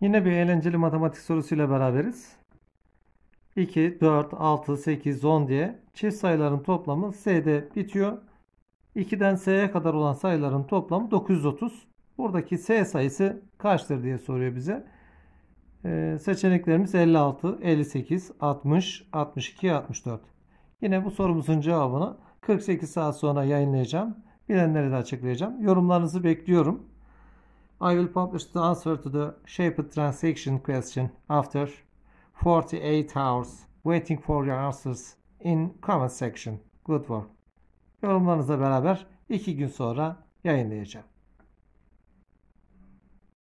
Yine bir eğlenceli matematik sorusuyla beraberiz. 2, 4, 6, 8, 10 diye çift sayıların toplamı S'de bitiyor. 2'den S'ye kadar olan sayıların toplamı 930. Buradaki S sayısı kaçtır diye soruyor bize. Ee, seçeneklerimiz 56, 58, 60, 62, 64. Yine bu sorumuzun cevabını 48 saat sonra yayınlayacağım. Bilenleri de açıklayacağım. Yorumlarınızı bekliyorum. I will publish the answer to the shaped transaction question after 48 hours. Waiting for your answers in comment section. Good work. Yorumlarınızla beraber 2 gün sonra yayınlayacağım.